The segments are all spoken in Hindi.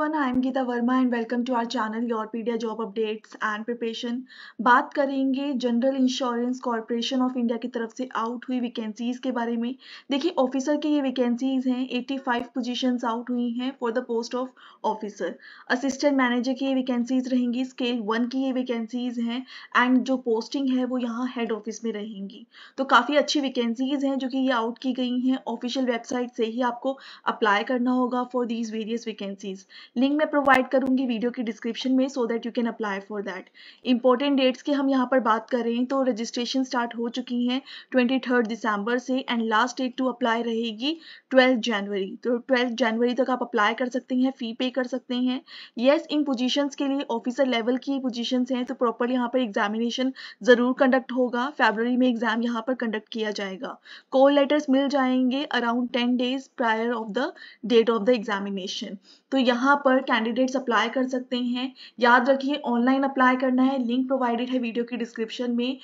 everyone I am Geeta Verma and welcome to our channel your pedia job updates and preparation बात करेंगे general insurance corporation of India की तरफ से आउट हुई वैकेंसीज के बारे में देखिए ऑफिसर की ये वैकेंसीज हैं 85 पोजीशंस आउट हुई हैं for the post of officer assistant manager की ये वैकेंसीज रहेंगी स्केल वन की ये वैकेंसीज हैं एंड जो पोस्टिंग है वो यहाँ हेड ऑफिस में रहेंगी तो काफ़ी अच्छी वैकेंसीज हैं जो कि ये आउट की गई हैं ऑफिशियल वेबसाइट से ही आपको अप्लाई करना होगा for these various vacancies link मैं प्रोवाइड करूंगी वीडियो के डिस्क्रिप्शन में so that you can apply for that important dates की हम यहाँ पर बात कर रहे हैं तो रजिस्ट्रेशन स्टार्ट हो चुकी हैं ट्वेंटी दिसंबर से and last date to apply रहेगी ट्वेल्थ जनवरी तो ट्वेल्थ जनवरी तक आप अप्लाई कर सकते हैं फ़ी पे कर सकते हैं येस yes, इन पोजीशंस के लिए ऑफिसर लेवल की पोजिशन हैं तो प्रॉपर यहाँ पर एग्जामिनेशन ज़रूर कंडक्ट होगा फेबररी में एग्ज़ाम यहाँ पर कंडक्ट किया जाएगा कॉल लेटर्स मिल जाएंगे around ten days prior of the date of the examination तो यहाँ पर कैंडिडेट्स अप्लाई कर सकते हैं याद रखिए ऑनलाइन अप्लाई करना है लिंक प्रोवाइडेड है वीडियो की डिस्क्रिप्शन में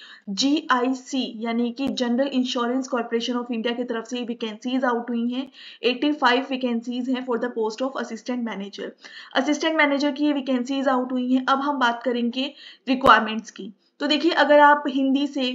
जी आई सी यानी कि general insurance corporation of India की तरफ से वैकेंसीज आउट हुई हैं 85 वैकेंसीज हैं for the post of assistant manager assistant manager की ये वैकेंसीज आउट हुई हैं अब हम बात करेंगे रिक्वायरमेंट्स की तो देखिए अगर आप हिंदी से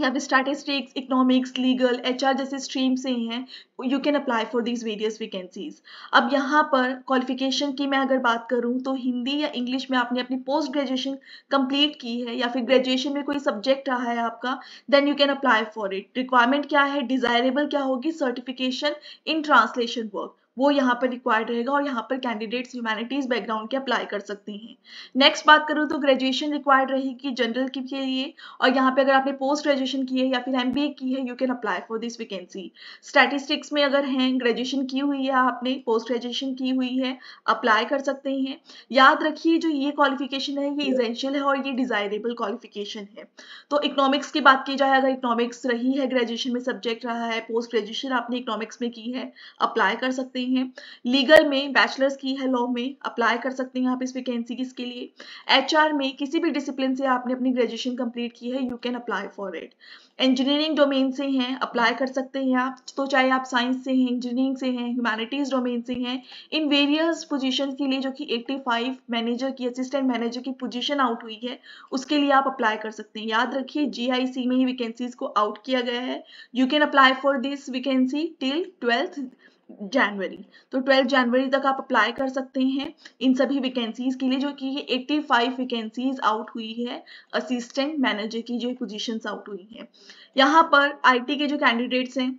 या फिर स्टैटिस्टिक्स इकोनॉमिक्स लीगल आर जैसे स्ट्रीम से ही हैं you can apply for these various vacancies अब यहाँ पर क्वालिफिकेशन की मैं अगर बात करूँ तो हिंदी या इंग्लिश में आपने अपनी पोस्ट ग्रेजुएशन कंप्लीट की है या फिर ग्रेजुएशन में कोई सब्जेक्ट रहा है आपका then you can apply for it requirement क्या है डिजायरेबल क्या होगी सर्टिफिकेशन इन ट्रांसलेशन वर्क वो यहाँ पर रिक्वायर्ड रहेगा और यहाँ पर कैंडिडेट्स ह्यूमैनिटीज बैकग्राउंड के अप्लाई कर सकते हैं नेक्स्ट बात करूँ तो ग्रेजुएशन रिक्वायर्ड रहेगी जनरल के लिए और यहाँ पे अगर आपने पोस्ट ग्रेजुएशन की है या फिर एम की है you can apply for this vacancy statistics में अगर हैं ग्रेजुएशन की हुई है आपने पोस्ट ग्रेजुएशन की हुई है अप्लाई कर सकते हैं याद रखिए जो ये क्वालिफिकेशन है ये इजेंशियल है और ये डिजायरेबल क्वालिफिकेशन है तो इकोनॉमिक्स की बात की जाए अगर इकोनॉमिक्स रही है ग्रेजुएशन में सब्जेक्ट रहा है पोस्ट ग्रेजुएशन आपने इकोनॉमिक्स में की है अप्लाई कर सकते हैं हैं लीगल में बैचलर्स की है लॉ में अप्लाई कर सकते हैं आप इस वैकेंसी के लिए एच में किसी भी डिसिप्लिन से आपने अपनी ग्रेजुएशन कंप्लीट की है you can apply for it engineering domain से हैं अप्लाई कर सकते हैं आप तो चाहे आप साइंस से हैं इंजीनियरिंग से हैं ह्यूमैनिटीज डोमेन से हैं इन वेरियस पोजिशन के लिए जो कि 85 मैनेजर की असिस्टेंट मैनेजर की पोजीशन आउट हुई है उसके लिए आप अप्लाई कर सकते हैं याद रखिए जीआईसी में ही वैकेंसीज को आउट किया गया है you can apply for this vacancy till twelfth जनवरी तो 12 जनवरी तक आप अप्लाई कर सकते हैं इन सभी वैकेंसीज के लिए जो कि ये 85 वैकेंसीज आउट हुई है असिस्टेंट मैनेजर की जो पोजीशंस आउट हुई है यहाँ पर आईटी के जो कैंडिडेट्स हैं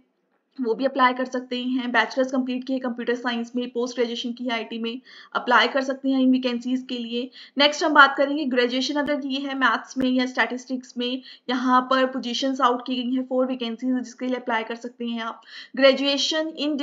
वो भी अप्लाई कर सकते हैं बैचलर्स कंप्लीट किए कंप्यूटर साइंस में पोस्ट ग्रेजुएशन की है आईटी में अप्लाई कर सकते हैं इन वैकेंसीज के लिए नेक्स्ट हम बात करेंगे ग्रेजुएशन अगर की है मैथ्स में या स्टैटिस्टिक्स में यहाँ पर पोजीशंस आउट की गई हैं फोर वैकेंसीज जिसके लिए अप्लाई कर सकते हैं आप graduation in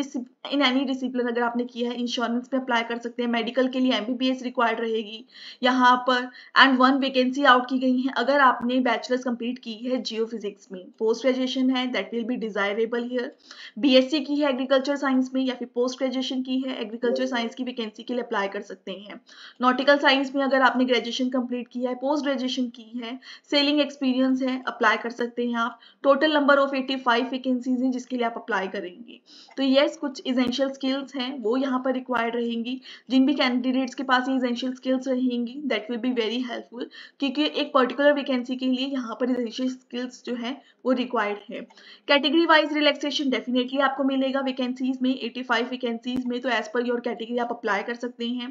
in any discipline अगर आपने किया है इंश्योरेंस में अप्लाई कर सकते हैं मेडिकल के लिए एम रिक्वायर्ड रहेगी यहाँ पर एंड वन वैकेंसी आउट की गई है अगर आपने बैचलर्स कंप्लीट की है जियो में पोस्ट ग्रेजुएशन है that will be desirable here BSc e की है एग्रीकल्चर साइंस में या फिर पोस्ट ग्रेजुएशन की है एग्रीकल्चर साइंस की वैकेंसी के लिए अप्लाई कर सकते हैं नॉटिकल साइंस में अगर आपने ग्रेजुएशन कंप्लीट किया है पोस्ट ग्रेजुएशन की है सेलिंग एक्सपीरियंस है अप्लाई कर सकते हैं आप total number of eighty five vacancies हैं जिसके लिए आप अप्लाई करेंगे तो येस कुछ इजेंशियल स्किल्स हैं वो यहाँ पर रिक्वायर्ड रहेंगी जिन भी कैंडिडेट्स के पास ये इजेंशियल स्किल्स रहेंगी that will be very helpful क्योंकि एक पर्टिकुलर वैकेंसी के लिए यहाँ पर इजेंशियल स्किल्स जो है वो रिक्वायर्ड है category wise relaxation definite definitely आपको मिलेगा वैकेंसीज में 85 वैकेंसीज में तो एज पर योर कैटेगरी आप अप्लाई कर सकते हैं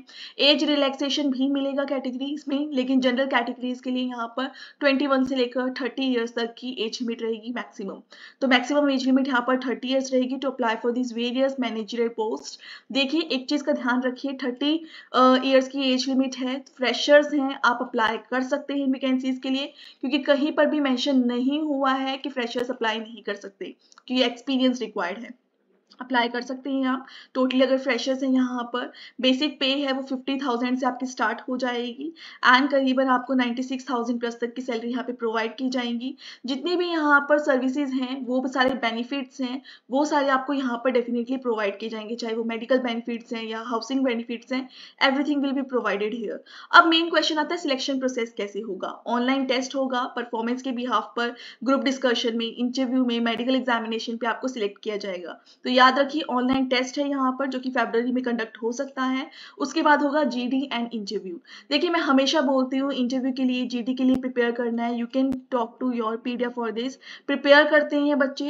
एज रिलैक्सेशन भी मिलेगा कैटेगरीज में लेकिन जनरल कैटेगरीज के लिए यहाँ पर 21 से लेकर 30 इयर्स तक की एज लिमिट रहेगी मैक्सिमम तो मैक्सिमम एज लिमिट यहाँ पर 30 इयर्स रहेगी to apply for this various managerial post देखिए एक चीज़ का ध्यान रखिए थर्टी ईयर्स की एज लिमिट है फ्रेशर्स हैं आप अप्लाई कर सकते हैं वैकेंसीज के लिए क्योंकि कहीं पर भी मैंशन नहीं हुआ है कि फ्रेशर्स अप्लाई नहीं कर सकते क्योंकि एक्सपीरियंस रिक्वायर्ड है अप्लाई कर सकते हैं आप टोटली अगर फ्रेशर्स हैं यहाँ पर बेसिक पे है वो फिफ्टी थाउजेंड से आपकी स्टार्ट हो जाएगी एंड करीबन आपको नाइन्टी सिक्स थाउजेंड प्लस तक की सैलरी यहाँ पे प्रोवाइड की जाएंगी जितनी भी यहाँ पर सर्विसेज हैं वो सारे बेनिफिट्स हैं वो सारे आपको यहाँ पर डेफिनेटली प्रोवाइड किए जाएंगे चाहे वो मेडिकल बेनिफिट्स हैं या हाउसिंग बेनिफिट्स हैं everything will be provided here अब मेन क्वेश्चन आता है सिलेक्शन प्रोसेस कैसे होगा ऑनलाइन टेस्ट होगा परफॉर्मेंस के बिहाफ पर ग्रुप डिस्कशन में इंटरव्यू में मेडिकल एग्जामिनेशन पर आपको सिलेक्ट किया जाएगा तो याद रखिए ऑनलाइन टेस्ट है यहाँ पर जो कि फेबर में कंडक्ट हो सकता है उसके बाद होगा जीडी एंड इंटरव्यू देखिए मैं हमेशा बोलती हूँ इंटरव्यू के लिए जीडी के लिए प्रिपेयर करना है you can talk to your pedia for this prepare करते हैं बच्चे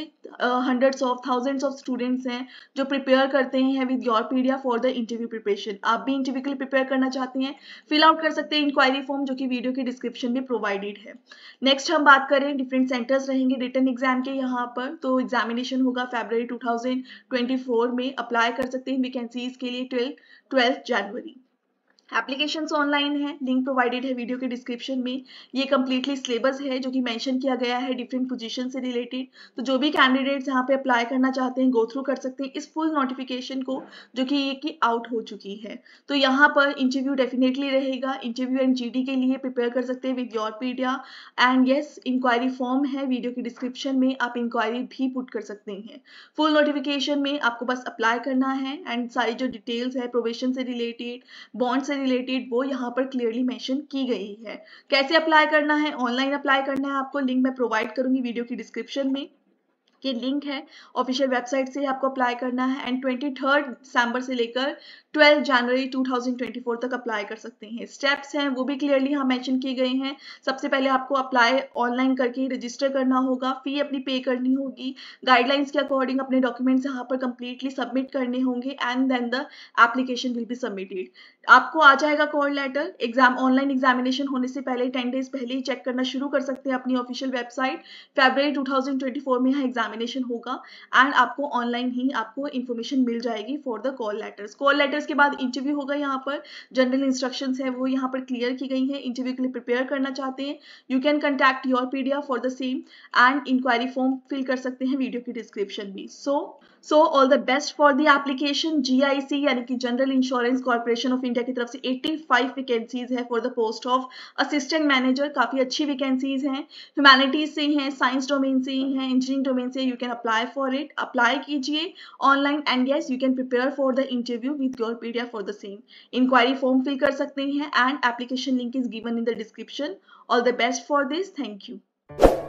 hundreds of thousands of students हैं जो प्रिपेयर करते हैं with your pedia for the interview preparation आप भी इंटरव्यू के लिए प्रिपेयर करना चाहते हैं फिल आउट कर सकते हैं इंक्वायरी फॉर्म जो कि वीडियो के डिस्क्रिप्शन में प्रोवाइडेड है नेक्स्ट हम बात करें डिफरेंट सेंटर्स रहेंगे रिटर्न एग्जाम के यहाँ पर तो एग्जामिनेशन होगा फेबर टू 2024 में अप्लाई कर सकते हैं वैकेंसीज के लिए ट्वेल्थ ट्वेल्थ जनवरी एप्लीकेशन ऑनलाइन है लिंक प्रोवाइडेड है वीडियो के डिस्क्रिप्शन में ये कम्प्लीटली सिलेबस है जो कि मेंशन किया गया है डिफरेंट पोजीशन से रिलेटेड तो जो भी कैंडिडेट्स यहाँ पे अप्लाई करना चाहते हैं गो थ्रू कर सकते हैं इस फुल नोटिफिकेशन को जो कि ये की आउट हो चुकी है तो यहाँ पर इंटरव्यू डेफिनेटली रहेगा इंटरव्यू एंड जी के लिए प्रिपेयर कर सकते हैं with your pedia and yes inquiry form है वीडियो के डिस्क्रिप्शन में आप इंक्वायरी भी पुट कर सकते हैं फुल नोटिफिकेशन में आपको बस अप्लाई करना है एंड सारी जो डिटेल्स है प्रोवेशन से रिलेटेड बॉन्ड से से रिलेटेड वो यहाँ पर क्लियरली मेंशन की गई है कैसे अप्लाई करना है ऑनलाइन अप्लाई करना है आपको लिंक मैं प्रोवाइड करूंगी वीडियो की डिस्क्रिप्शन में ये लिंक है ऑफिशियल वेबसाइट से आपको अप्लाई करना है एंड ट्वेंटी थर्ड से लेकर 12 जनवरी 2024 तक अप्लाई कर सकते हैं स्टेप्स हैं वो भी क्लियरली यहाँ मेंशन किए गए हैं सबसे पहले आपको अप्लाई ऑनलाइन करके रजिस्टर करना होगा फी अपनी पे करनी होगी गाइडलाइंस के अकॉर्डिंग अपने डॉक्यूमेंट्स यहाँ पर कंप्लीटली सबमिट करने होंगे and then the application will be submitted आपको आ जाएगा call letter exam online examination होने से पहले टेन डेज पहले ही चेक करना शुरू कर सकते हैं अपनी ऑफिशियल वेबसाइट फेबर टू में यहाँ एग्जामिनेशन होगा एंड आपको ऑनलाइन ही आपको इन्फॉर्मेशन मिल जाएगी for the call letters call letters इसके बाद इंटरव्यू होगा यहाँ पर जनरल इंस्ट्रक्शन है वो यहाँ पर क्लियर की गई है इंटरव्यू के लिए प्रिपेयर करना चाहते हैं you can contact your pedia for the same and inquiry form fill कर सकते हैं वीडियो की डिस्क्रिप्शन भी so so, so all the best for the application GIC यानी कि general insurance corporation of India की तरफ से 85 वैकेंसीज है for the post of assistant manager काफ़ी अच्छी वैकेंसीज हैं ह्यूमैनिटीज से हैं साइंस डोमेन से हैं इंजीनियरिंग डोमेन से you can apply for it apply कीजिए online and yes you can prepare for the interview with your pedia for the same inquiry form fill कर सकते हैं and application link is given in the description all the best for this thank you